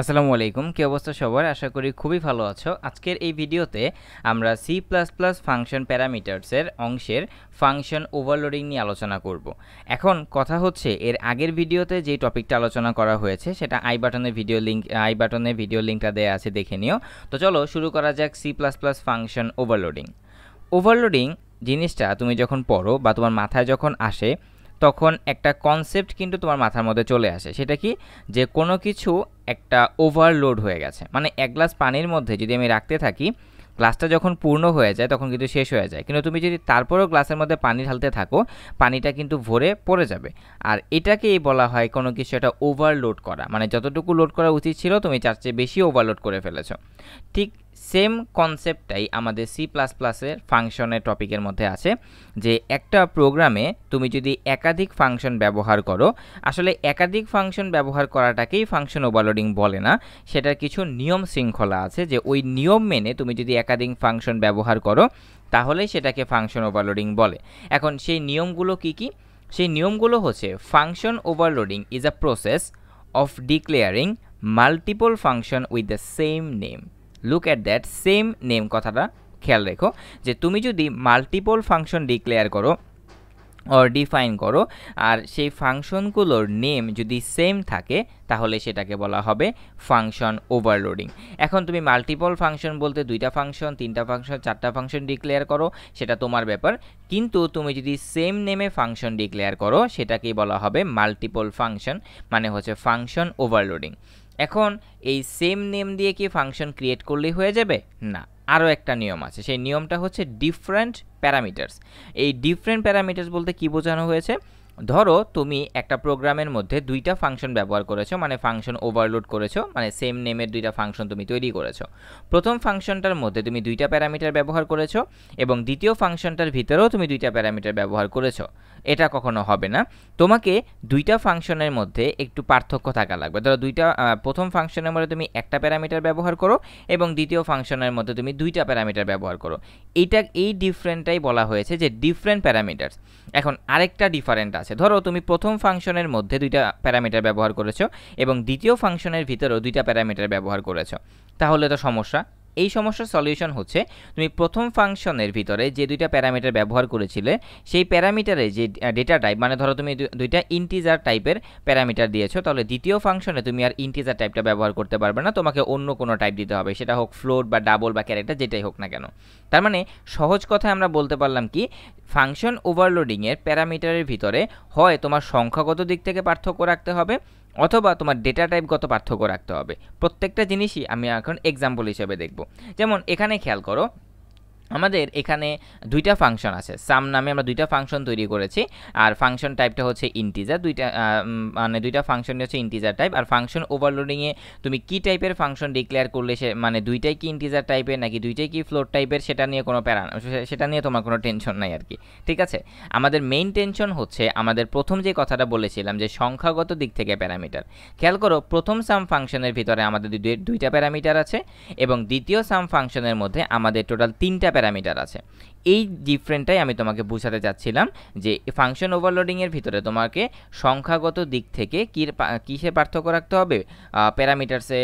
আসসালামু আলাইকুম কী অবস্থা সবার আশা করি খুবই ভালো আছো আজকের এই ভিডিওতে আমরা সি প্লাস প্লাস ফাংশন প্যারামিটার্সের অংশের ফাংশন ওভারলোডিং নিয়ে আলোচনা করব। এখন কথা হচ্ছে এর আগের ভিডিওতে যে টপিকটা আলোচনা করা হয়েছে সেটা আই বাটনে ভিডিও লিঙ্ক আই বাটনে ভিডিও লিঙ্কটা দেওয়া আছে দেখে নিও তো চলো শুরু করা যাক C plus plus function overloading overloading জিনিসটা তুমি যখন পড়ো বা তোমার মাথায় যখন আসে তখন একটা কনসেপ্ট কিন্তু তোমার মাথার মধ্যে চলে আসে সেটা কি যে কোনো কিছু একটা ওভারলোড হয়ে গেছে মানে এক গ্লাস পানির মধ্যে যদি আমি রাখতে থাকি গ্লাসটা যখন পূর্ণ হয়ে যায় তখন কিন্তু শেষ হয়ে যায় কিন্তু তুমি যদি তারপরেও গ্লাসের মধ্যে পানি ঢালতে থাকো পানিটা কিন্তু ভরে পড়ে যাবে আর এটাকেই বলা হয় কোনো কিছু একটা ওভারলোড করা মানে যতটুকু লোড করা উচিত ছিল তুমি তার চেয়ে বেশি ওভারলোড করে ফেলেছ ঠিক সেম কনসেপ্টটাই আমাদের সি প্লাস প্লাসের ফাংশনের টপিকের মধ্যে আছে যে একটা প্রোগ্রামে তুমি যদি একাধিক ফাংশন ব্যবহার করো আসলে একাধিক ফাংশন ব্যবহার করাটাকেই ফাংশন ওভারলোডিং বলে না সেটার কিছু নিয়ম শৃঙ্খলা আছে যে ওই নিয়ম মেনে তুমি যদি একাধিক ফাংশন ব্যবহার করো তাহলে সেটাকে ফাংশন ওভারলোডিং বলে এখন সেই নিয়মগুলো কি কি সেই নিয়মগুলো হচ্ছে function overloading is a process of declaring multiple function with the same name look at that same name কথাটা খেয়াল রেখো যে তুমি যদি মাল্টিপল ফাংশন ডিক্লেয়ার করো অর ডিফাইন করো আর সেই ফাংশনগুলোর নেম যদি সেম থাকে তাহলে সেটাকে বলা হবে ফাংশন ওভারলোডিং এখন তুমি মাল্টিপল ফাংশন বলতে দুইটা ফাংশন তিনটা ফাংশন চারটা ফাংশন ডিক্লেয়ার করো সেটা তোমার ব্যাপার কিন্তু তুমি যদি সেম নেমে ফাংশন ডিক্লেয়ার করো সেটাকেই বলা হবে মাল্টিপল ফাংশন মানে হচ্ছে ফাংশন ওভারলোডিং এখন এই সেম নেম দিয়ে কি ফাংশন ক্রিয়েট করলেই হয়ে যাবে না আরও একটা নিয়ম আছে সেই নিয়মটা হচ্ছে ডিফারেন্ট প্যারামিটার্স এই ডিফারেন্ট প্যারামিটার্স বলতে কি বোঝানো হয়েছে ধরো তুমি একটা প্রোগ্রামের মধ্যে দুইটা ফাংশন ব্যবহার করেছো মানে ফাংশন ওভারলোড করেছো মানে সেম নেমের দুইটা ফাংশন তুমি তৈরি করেছো প্রথম ফাংশনটার মধ্যে তুমি দুইটা প্যারামিটার ব্যবহার করেছো এবং দ্বিতীয় ফাংশনটার ভিতরেও তুমি দুইটা প্যারামিটার ব্যবহার করেছো এটা কখনো হবে না তোমাকে দুইটা ফাংশনের মধ্যে একটু পার্থক্য থাকা লাগবে ধরো দুইটা প্রথম ফাংশনের মধ্যে তুমি একটা প্যারামিটার ব্যবহার করো এবং দ্বিতীয় ফাংশনের মধ্যে তুমি দুইটা প্যারামিটার ব্যবহার করো এটা এই ডিফারেন্টটাই বলা হয়েছে যে ডিফারেন্ট প্যারামিটার এখন আরেকটা ডিফারেন্ট আছে আছে ধরো তুমি প্রথম ফাংশনের মধ্যে দুইটা প্যারামিটার ব্যবহার করেছো এবং দ্বিতীয় ফাংশনের ভিতরেও দুইটা প্যারামিটার ব্যবহার করেছো তাহলে তো সমস্যা এই সমস্যার সলিউশন হচ্ছে তুমি প্রথম ফাংশনের ভিতরে যে দুইটা প্যারামিটার ব্যবহার করেছিলে সেই প্যারামিটারে যে ডেটা টাইপ মানে ধরো তুমি দুইটা ইন্টিজার টাইপের প্যারামিটার দিয়েছো তাহলে দ্বিতীয় ফাংশনে তুমি আর ইন্টিজার টাইপটা ব্যবহার করতে পারবে না তোমাকে অন্য কোনো টাইপ দিতে হবে সেটা হোক ফ্লোট বা ডাবল বা ক্যারেক্টার যেটাই হোক না কেন তার মানে সহজ কথায় আমরা বলতে পারলাম কি ফাংশন ওভারলোডিংয়ের প্যারামিটারের ভিতরে হয় তোমার সংখ্যাগত দিক থেকে পার্থক্য রাখতে হবে অথবা তোমার ডেটা টাইপগত পার্থক্য রাখতে হবে প্রত্যেকটা জিনিসই আমি এখন এক্সাম্পল হিসেবে দেখব যেমন এখানে খেয়াল করো আমাদের এখানে দুইটা ফাংশন আছে সাম নামে আমরা দুইটা ফাংশন তৈরি করেছি আর ফাংশন টাইপটা হচ্ছে ইন্টিজার দুইটা মানে দুইটা ফাংশন হচ্ছে ইন্টিজার টাইপ আর ফাংশন ওভারলোডিংয়ে তুমি কি টাইপের ফাংশন ডিক্লেয়ার করলে সে মানে দুইটাই কি ইন্টিজার টাইপের নাকি দুইটাই কি ফ্লোট টাইপের সেটা নিয়ে কোনো প্যারা সেটা নিয়ে তোমার কোনো টেনশন নাই আর কি ঠিক আছে আমাদের মেইন টেনশন হচ্ছে আমাদের প্রথম যে কথাটা বলেছিলাম যে সংখ্যাগত দিক থেকে প্যারামিটার খেয়াল করো প্রথম সাম ফাংশনের ভিতরে আমাদের দুইটা প্যারামিটার আছে এবং দ্বিতীয় সাম ফাংশনের মধ্যে আমাদের টোটাল তিনটা প্যারামিটার আছে এই ডিফারেন্টটাই আমি তোমাকে বোঝাতে চাচ্ছিলাম যে ফাংশন ওভারলোডিংয়ের ভিতরে তোমাকে সংখ্যাগত দিক থেকে কীসে পার্থক্য রাখতে হবে প্যারামিটার্সে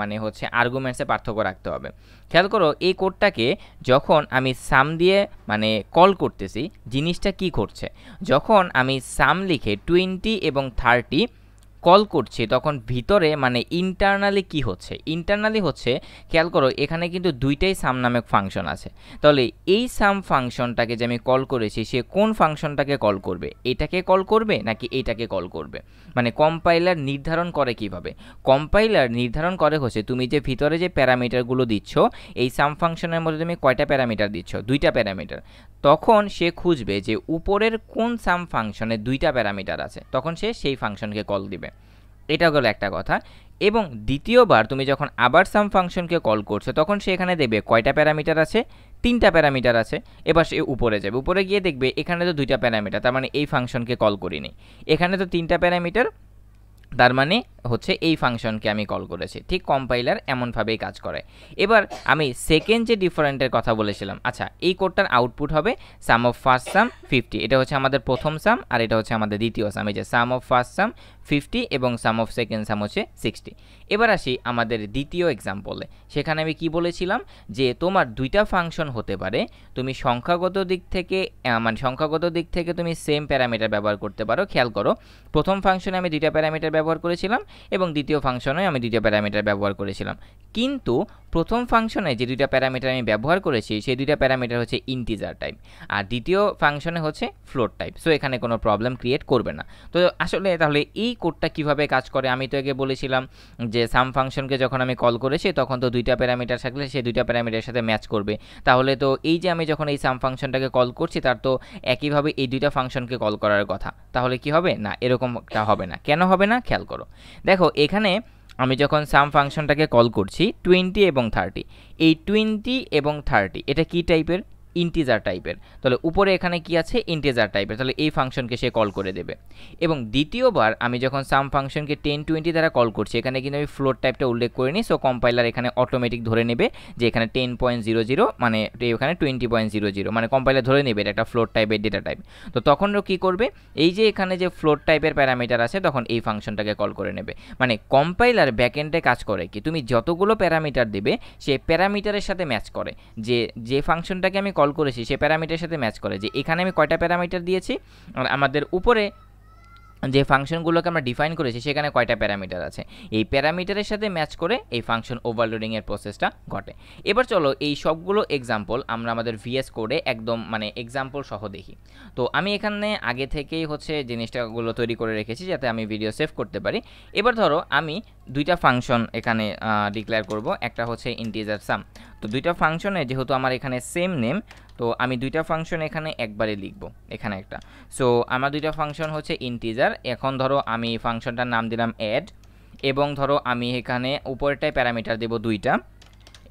মানে হচ্ছে আর্গুমেন্টসে পার্থক্য রাখতে হবে খেয়াল করো এই কোডটাকে যখন আমি সাম দিয়ে মানে কল করতেছি জিনিসটা কি করছে যখন আমি সাম লিখে টোয়েন্টি এবং থার্টি কল করছি তখন ভিতরে মানে ইন্টারনালি কি হচ্ছে ইন্টারনালি হচ্ছে খেয়াল করো এখানে কিন্তু দুইটাই সাম নামক ফাংশন আছে তাহলে এই সাম ফাংশনটাকে যে আমি কল করেছি সে কোন ফাংশনটাকে কল করবে এটাকে কল করবে নাকি এটাকে কল করবে মানে কম্পাইলার নির্ধারণ করে কিভাবে কম্পাইলার নির্ধারণ করে হচ্ছে তুমি যে ভিতরে যে প্যারামিটারগুলো দিচ্ছ এই সাম ফাংশনের মধ্যে তুমি কয়টা প্যারামিটার দিচ্ছ দুইটা প্যারামিটার তখন সে খুঁজবে যে উপরের কোন সাম ফাংশনে দুইটা প্যারামিটার আছে তখন সে সেই ফাংশনকে কল দিবে এটা গেল একটা কথা এবং দ্বিতীয়বার তুমি যখন আবার সাম ফাংশনকে কল করছো তখন সে এখানে দেবে কয়টা প্যারামিটার আছে তিনটা প্যারামিটার আছে এবার সে উপরে যাবে উপরে গিয়ে দেখবে এখানে তো দুইটা প্যারামিটার তার মানে এই ফাংশনকে কল করিনি এখানে তো তিনটা প্যারামিটার তার মানে হচ্ছে এই ফাংশনকে আমি কল করেছি ঠিক কম্পাইলার এমনভাবেই কাজ করে এবার আমি সেকেন্ড যে ডিফারেন্টের কথা বলেছিলাম আচ্ছা এই কোডটার আউটপুট হবে sum of first sum fifty এটা হচ্ছে আমাদের প্রথম সাম আর এটা হচ্ছে আমাদের দ্বিতীয় সাম এই যে sum of first sum fifty এবং সাম অফ সেকেন্ড সাম হচ্ছে সিক্সটি এবার আসি আমাদের দ্বিতীয় এক্সাম্পলে সেখানে আমি কি বলেছিলাম যে তোমার দুইটা ফাংশন হতে পারে তুমি সংখ্যাগত দিক থেকে মানে সংখ্যাগত দিক থেকে তুমি সেম প্যারামিটার ব্যবহার করতে পারো খেয়াল করো প্রথম ফাংশনে আমি দুইটা প্যারামিটার ব্যবহার করেছিলাম এবং দ্বিতীয় ফাংশনে আমি দ্বিতীয় প্যারামিটার ব্যবহার করেছিলাম কিন্তু প্রথম ফাংশনে যে দুইটা প্যারামিটার আমি ব্যবহার করেছি সেই দুইটা প্যারামিটার হচ্ছে ইন্টিজার টাইপ আর দ্বিতীয় ফাংশনে হচ্ছে ফ্লোট টাইপ সো এখানে কোনো প্রবলেম ক্রিয়েট করবে না তো আসলে তাহলে এই কোডটা কিভাবে কাজ করে আমি তো আগে বলেছিলাম যে সাম ফাংশনকে যখন আমি কল করেছি তখন তো দুইটা প্যারামিটার থাকলে সেই দুইটা প্যারামিটারের সাথে ম্যাচ করবে তাহলে তো এই যে আমি যখন এই সাম ফাংশনটাকে কল করছি তার তো একইভাবে এই দুইটা ফাংশনকে কল করার কথা তাহলে কি হবে না এরকমটা হবে না কেন হবে না খেয়াল করো দেখো এখানে আমি যখন সাম ফাংশনটাকে কল করছি টোয়েন্টি এবং থার্টি এই টোয়েন্টি এবং থার্টি এটা কি টাইপের ইন্টিজার টাইপের তাহলে উপরে এখানে কি আছে ইন্টিজার টাইপের তাহলে এই ফাংশনকে সে কল করে দেবে এবং দ্বিতীয়বার আমি যখন সাম ফাংশনকে টেন টোয়েন্টি দ্বারা কল করছি এখানে কিন্তু আমি ফ্লোট টাইপটা উল্লেখ করিনি সো কম্পাইলার এখানে অটোমেটিক ধরে নেবে যে এখানে টেন পয়েন্ট জিরো জিরো মানে এখানে টোয়েন্টি পয়েন্ট জিরো জিরো মানে কম্পাইলার ধরে নেবে এটা একটা ফ্লোট টাইপের ডেটা টাইপ তো তখনও কী করবে এই যে এখানে যে ফ্লোট টাইপের প্যারামিটার আছে তখন এই ফাংশনটাকে কল করে নেবে মানে কম্পাইলার ব্যাকএন্ডে কাজ করে কি তুমি যতগুলো প্যারামিটার দেবে সে প্যারামিটারের সাথে ম্যাচ করে যে যে ফাংশনটাকে আমি কল কল করেছি সে প্যারামিটারের সাথে ম্যাচ করে যে এখানে আমি কয়টা প্যারামিটার দিয়েছি আর আমাদের উপরে যে ফাংশনগুলোকে আমরা ডিফাইন করেছি সেখানে কয়টা প্যারামিটার আছে এই প্যারামিটারের সাথে ম্যাচ করে এই ফাংশন ওভারলোডিংয়ের প্রসেসটা ঘটে এবার চলো এই সবগুলো এক্সাম্পল আমরা আমাদের ভিএস কোডে একদম মানে এক্সাম্পল সহ দেখি তো আমি এখানে আগে থেকেই হচ্ছে জিনিসটাগুলো তৈরি করে রেখেছি যাতে আমি ভিডিও সেভ করতে পারি এবার ধরো আমি দুইটা ফাংশন এখানে ডিক্লেয়ার করব একটা হচ্ছে ইন্টিজার সাম তো দুইটা ফাংশনে যেহেতু আমার এখানে সেম নেম তো আমি দুইটা ফাংশন এখানে একবারে লিখব এখানে একটা সো আমার দুইটা ফাংশন হচ্ছে ইন্টিজার এখন ধরো আমি ফাংশনটার নাম দিলাম অ্যাড এবং ধরো আমি এখানে উপরেরটায় প্যারামিটার দেব দুইটা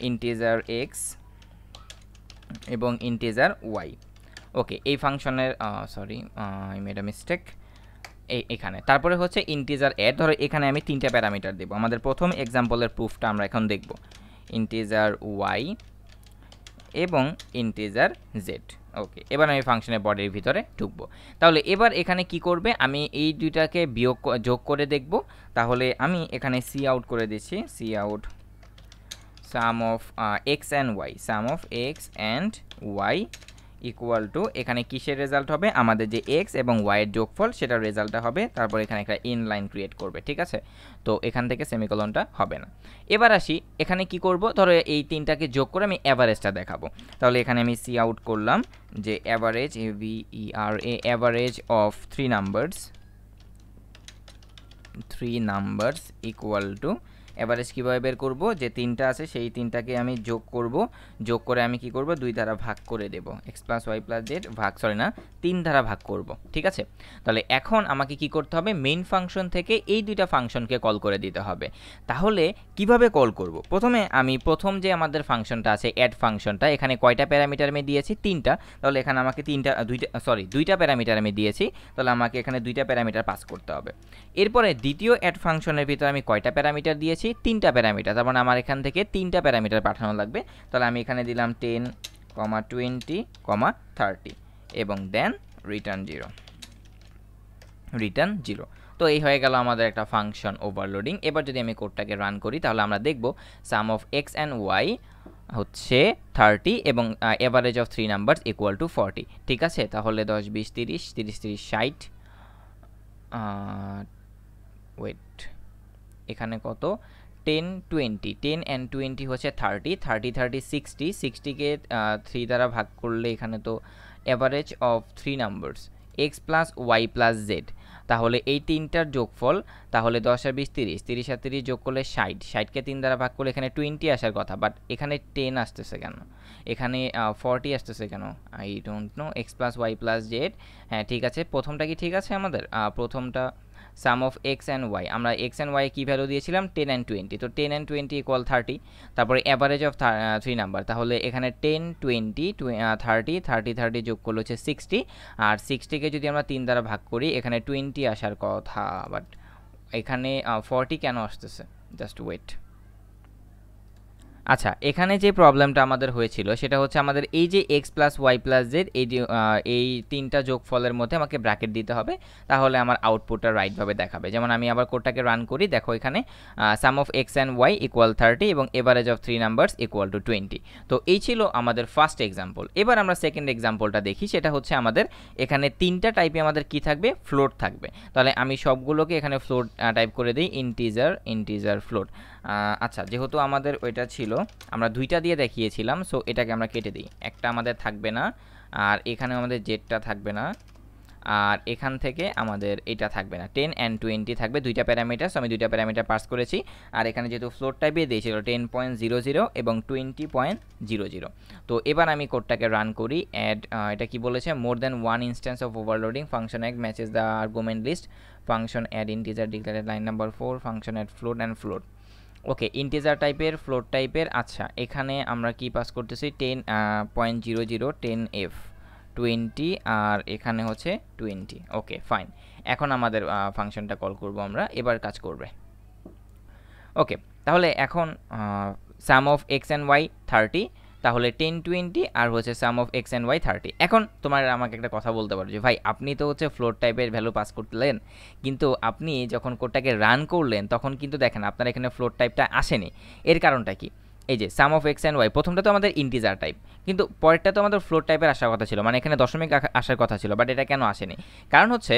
ইন্টিজার এক্স এবং ইন্টিজার ওয়াই ওকে এই ফাংশনের sorry I made a mistake এখানে তারপরে হচ্ছে ইন্টিজার অ্যাড ধরো এখানে আমি তিনটা প্যারামিটার দেব আমাদের প্রথম এক্সাম্পলের প্রুফটা আমরা এখন দেখব ইন্টিজার ওয়াই এবং ইন্টিজার জেড ওকে এবার আমি ফাংশনের বডির ভিতরে ঢুকবো তাহলে এবার এখানে কি করবে আমি এই দুইটাকে বিয়োগ যোগ করে দেখব তাহলে আমি এখানে সি আউট করে দিচ্ছি C out sum of x and Y sum of x and Y equal to এখানে কিসের রেজাল্ট হবে আমাদের যে এক্স এবং ওয়াইয়ের যোগফল সেটার রেজাল্টটা হবে তারপর এখানে একটা ইন লাইন ক্রিয়েট করবে ঠিক আছে তো এখান থেকে সেমিকলনটা হবে না এবার আসি এখানে কি করব ধরো এই তিনটাকে যোগ করে আমি অ্যাভারেজটা দেখাবো তাহলে এখানে আমি সি আউট করলাম যে average V E R A average of three numbers three numbers equal to average কীভাবে বের করব যে তিনটা আছে সেই তিনটাকে আমি যোগ করব যোগ করে আমি কি করব দুই ধারা ভাগ করে দেব X plus Y plus Z ভাগ সরি না তিন ধারা ভাগ করব ঠিক আছে তাহলে এখন আমাকে কি করতে হবে মেইন ফাংশন থেকে এই দুইটা ফাংশনকে কল করে দিতে হবে তাহলে কিভাবে কল করব প্রথমে আমি প্রথম যে আমাদের ফাংশনটা আছে অ্যাড ফাংশনটা এখানে কয়টা প্যারামিটার আমি দিয়েছি তিনটা তাহলে এখানে আমাকে তিনটা দুইটা সরি দুইটা প্যারামিটার আমি দিয়েছি তাহলে আমাকে এখানে দুইটা প্যারামিটার পাস করতে হবে এরপরে দ্বিতীয় অ্যাড ফাংশনের ভিতরে আমি কয়টা প্যারামিটার দিয়েছি পাচ্ছি তিনটা প্যারামিটার তার মানে আমার এখান থেকে তিনটা প্যারামিটার পাঠানো লাগবে তাহলে আমি এখানে দিলাম ten comma twenty comma thirty এবং then return zero return zero তো এই হয়ে গেল আমাদের একটা ফাংশন ওভারলোডিং এবার যদি আমি কোডটাকে রান করি তাহলে আমরা দেখব sum of x and Y হচ্ছে থার্টি এবং average of three number equal to forty ঠিক আছে তাহলে দশ বিশ তিরিশ তিরিশ তিরিশ ষাট ওয়েট এখানে কত ten twenty ten and twenty হচ্ছে থার্টি থার্টি থার্টি সিক্সটি সিক্সটিকে থ্রি দ্বারা ভাগ করলে এখানে তো average of three numbers X plus Y plus Z তাহলে এই তিনটার যোগফল তাহলে দশ আর বিশ তিরিশ তিরিশ আর তিরিশ যোগ করলে ষাট ষাটকে তিন দ্বারা ভাগ করলে এখানে টোয়েন্টি আসার কথা বাট এখানে টেন আসতেছে কেন এখানে ফর্টি আসতেছে কেন I don't know X plus Y plus Z হ্যাঁ ঠিক আছে প্রথমটা কি ঠিক আছে আমাদের প্রথমটা sum of x and Y আমরা এক্স অ্যান্ড ওয়াই কী ভ্যালু দিয়েছিলাম টেন অ্যান্ড টোয়েন্টি তো ten and twenty equal thirty তারপরে অ্যাভারেজ অফ থ্রি নাম্বার তাহলে এখানে ten twenty thirty thirty thirty যোগ করলে হচ্ছে সিক্সটি আর সিক্সটিকে যদি আমরা তিন দ্বারা ভাগ করি এখানে টোয়েন্টি আসার কথা বাট এখানে ফর্টি কেন আসতেছে জাস্ট ওয়েট আচ্ছা এখানে যে প্রবলেমটা আমাদের হয়েছিল সেটা হচ্ছে আমাদের এই যে X plus Y plus Z এই যে এই তিনটা যোগফলের মধ্যে আমাকে ব্র্যাকেট দিতে হবে তাহলে আমার আউটপুটটা রাইটভাবে দেখাবে যেমন আমি আবার কোডটাকে রান করি দেখো এখানে sum of x and Y equal thirty এবং average of three numbers equal to twenty তো এই ছিল আমাদের ফার্স্ট এক্সাম্পল এবার আমরা সেকেন্ড এক্সাম্পলটা দেখি সেটা হচ্ছে আমাদের এখানে তিনটা টাইপে আমাদের কি থাকবে ফ্লোট থাকবে তাহলে আমি সবগুলোকে এখানে ফ্লোট টাইপ করে দিই ইনটিজার ইনটিজার ফ্লোট আচ্ছা যেহেতু আমাদের ওইটা ছিল আমরা দুইটা দিয়ে দেখিয়েছিলাম সো এটাকে আমরা কেটে দিই একটা আমাদের থাকবে না আর এখানে আমাদের জেডটা থাকবে না আর এখান থেকে আমাদের এটা থাকবে না টেন অ্যান্ড টোয়েন্টি থাকবে দুইটা প্যারামিটার আমি দুইটা প্যারামিটার পাস করেছি আর এখানে যেহেতু ফ্লোর টাইপে দিয়েছিল টেন পয়েন্ট জিরো জিরো এবং টোয়েন্টি পয়েন্ট জিরো জিরো তো এবার আমি কোডটাকে রান করি অ্যাড এটা কি বলেছে more than one instance of overloading function এক matches the argument list function add integer declare line number four function add float and float okay integer টাইপের float টাইপের আচ্ছা এখানে আমরা কি পাস করতেছি ten point zero zero ten f twenty আর এখানে হচ্ছে টোয়েন্টি ওকে ফাইন এখন আমাদের ফাংশনটা কল করব আমরা এবার কাজ করবে ওকে তাহলে এখন sum of x and y thirty তাহলে টেন টোয়েন্টি আর হচ্ছে sum of x and y thirty এখন তোমার আমাকে একটা কথা বলতে পারো যে ভাই আপনি তো হচ্ছে ফ্লোর টাইপের ভ্যালু পাস করলেন কিন্তু আপনি যখন কোডটাকে রান করলেন তখন কিন্তু দেখেন আপনার এখানে ফ্লোর টাইপটা আসেনি এর কারণটা কি এই যে sum of x and y প্রথমটা তো আমাদের ইন্টিজার টাইপ কিন্তু পরেরটা তো আমাদের ফ্লোর টাইপের আসার কথা ছিল মানে এখানে দশমিক আসার কথা ছিল বাট এটা কেন আসেনি কারণ হচ্ছে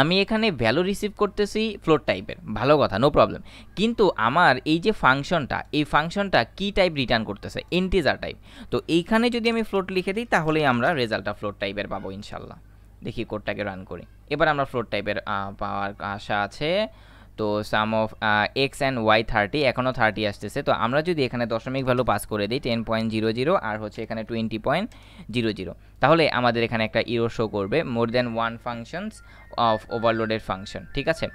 আমি এখানে ভ্যালু রিসিভ করতেছি ফ্লোর টাইপের ভালো কথা নো প্রবলেম কিন্তু আমার এই যে ফাংশনটা এই ফাংশনটা কি টাইপ রিটার্ন করতেছে ইন্টিজার টাইপ তো এইখানে যদি আমি ফ্লোট লিখে দিই তাহলেই আমরা রেজাল্টটা ফ্লোর টাইপের পাবো ইনশাল্লাহ দেখি কোডটাকে রান করি এবার আমরা ফ্লোর টাইপের পাওয়ার আশা আছে তো sum of x and y thirty এখনও থার্টি আসতেছে তো আমরা যদি এখানে দশমিক ভ্যালু পাস করে দিই টেন পয়েন্ট জিরো জিরো আর হচ্ছে এখানে টোয়েন্টি পয়েন্ট জিরো জিরো তাহলে আমাদের এখানে একটা ইরো শো করবে more than one functions of ওভারলোডের ফাংশন ঠিক আছে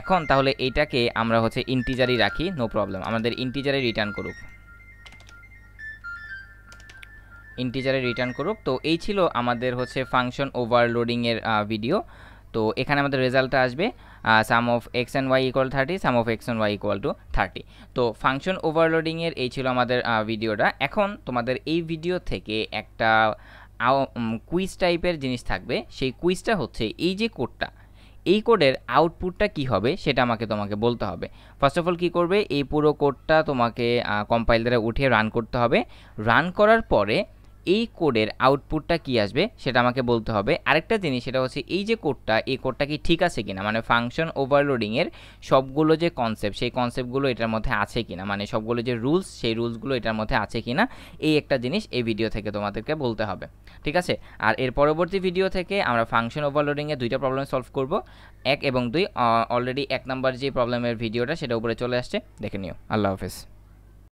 এখন তাহলে এইটাকে আমরা হচ্ছে ইন্টিজারই রাখি নো প্রবলেম আমাদের ইন্টিজারে রিটার্ন করুক ইন্টিজারে রিটার্ন করুক তো এই ছিল আমাদের হচ্ছে ফাংশন ওভারলোডিংয়ের ভিডিও তো এখানে আমাদের রেজাল্টটা আসবে sum of x and Y equal thirty sum of x and Y equal to thirty তো ফাংশন ওভারলোডিংয়ের এই ছিল আমাদের ভিডিওটা এখন তোমাদের এই ভিডিও থেকে একটা কুইজ টাইপের জিনিস থাকবে সেই কুইজটা হচ্ছে এই যে কোডটা এই কোডের আউটপুটটা কি হবে সেটা আমাকে তোমাকে বলতে হবে ফার্স্ট অফ অল কী করবে এই পুরো কোডটা তোমাকে কম্পাইল দ্বারা উঠিয়ে রান করতে হবে রান করার পরে এই কোডের আউটপুটটা কি আসবে সেটা আমাকে বলতে হবে আরেকটা জিনিস সেটা হচ্ছে এই যে কোডটা এই কোডটা কি ঠিক আছে কিনা মানে ফাংশন ওভারলোডিংয়ের সবগুলো যে কনসেপ্ট সেই কনসেপ্টগুলো এটার মধ্যে আছে কিনা মানে সবগুলো যে রুলস সেই রুলসগুলো এটার মধ্যে আছে কিনা এই একটা জিনিস এই ভিডিও থেকে তোমাদেরকে বলতে হবে ঠিক আছে আর এর পরবর্তী ভিডিও থেকে আমরা ফাংশন ওভারলোডিংয়ে দুইটা প্রবলেম সলভ করব এক এবং দুই অলরেডি এক নাম্বার যে প্রবলেমের ভিডিওটা সেটা উপরে চলে আসছে দেখে নিও আল্লাহ হাফেজ